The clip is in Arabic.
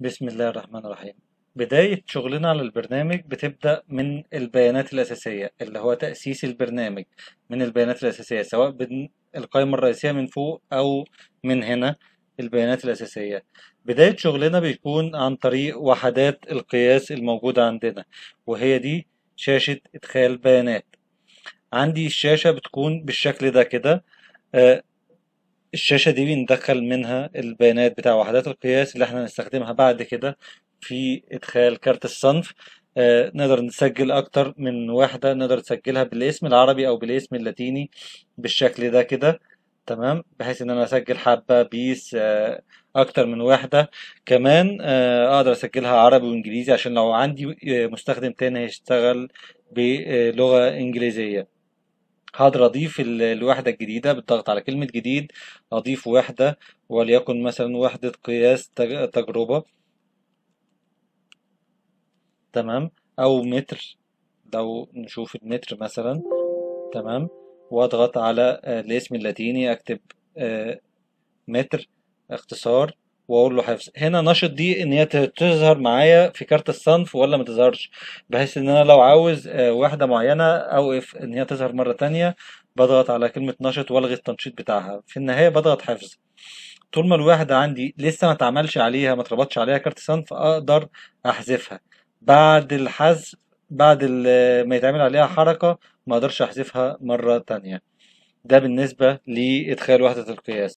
بسم الله الرحمن الرحيم بداية شغلنا على البرنامج بتبدأ من البيانات الأساسية اللي هو تأسيس البرنامج من البيانات الأساسية سواء من القائمة الرئيسية من فوق أو من هنا البيانات الأساسية بداية شغلنا بيكون عن طريق وحدات القياس الموجودة عندنا وهي دي شاشة إدخال بيانات عندي الشاشة بتكون بالشكل ده كده آه، الشاشة دي بندخل منها البيانات بتاع وحدات القياس اللي احنا هنستخدمها بعد كده في إدخال كارت الصنف آه نقدر نسجل أكتر من واحدة نقدر نسجلها بالاسم العربي أو بالاسم اللاتيني بالشكل ده كده تمام بحيث إن أنا أسجل حبة بيس آه أكتر من واحدة كمان آه أقدر أسجلها عربي وإنجليزي عشان لو عندي آه، مستخدم تاني هيشتغل بلغة إنجليزية هقدر أضيف الوحدة الجديدة بالضغط على كلمة جديد أضيف وحدة وليكن مثلا وحدة قياس تجربة تمام أو متر لو نشوف المتر مثلا تمام وأضغط على آه، الاسم اللاتيني أكتب آه، متر اختصار واقول له حفظ هنا نشط دي ان هي تظهر معايا في كارت الصنف ولا ما تظهرش بحيث ان انا لو عاوز آه، واحده معينه اوقف ان هي تظهر مره تانية بضغط على كلمه نشط والغي التنشيط بتاعها في النهايه بضغط حفظ طول ما الوحده عندي لسه ما اتعملش عليها ما تربطش عليها كارت صنف اقدر احذفها بعد الحذف بعد ما يتعمل عليها حركه ما اقدرش احذفها مره تانية ده بالنسبه لادخال وحده القياس